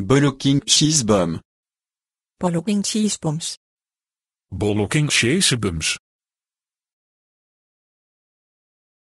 Bollocking cheese Bollocking cheesebombs. Bollocking bombs.